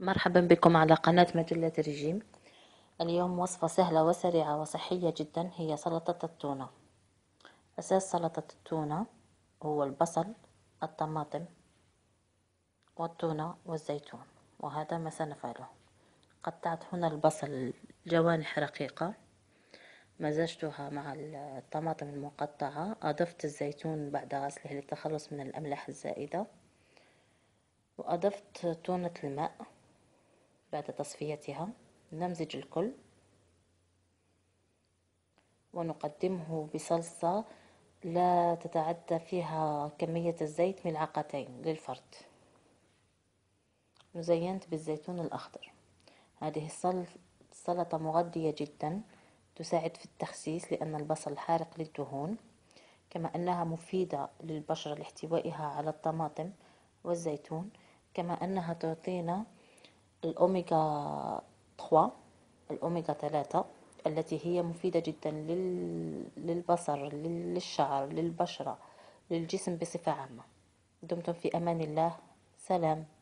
مرحبا بكم على قناة مجلة الرجيم اليوم وصفة سهلة وسريعة وصحية جدا هي سلطة التونة أساس سلطة التونة هو البصل الطماطم والتونة والزيتون وهذا ما سنفعله قطعت هنا البصل جوانح رقيقة مزجتها مع الطماطم المقطعة أضفت الزيتون بعد غسله للتخلص من الأملاح الزائدة وأضفت تونة الماء بعد تصفيتها نمزج الكل ونقدمه بصلصة لا تتعدى فيها كمية الزيت ملعقتين للفرد مزينت بالزيتون الأخضر هذه السلطة مغذية جدا تساعد في التخسيس لأن البصل حارق للدهون كما أنها مفيدة للبشرة لاحتوائها على الطماطم والزيتون كما أنها تعطينا الأوميغا 3 الأوميغا 3 التي هي مفيدة جدا للبصر للشعر للبشرة للجسم بصفة عامة دمتم في أمان الله سلام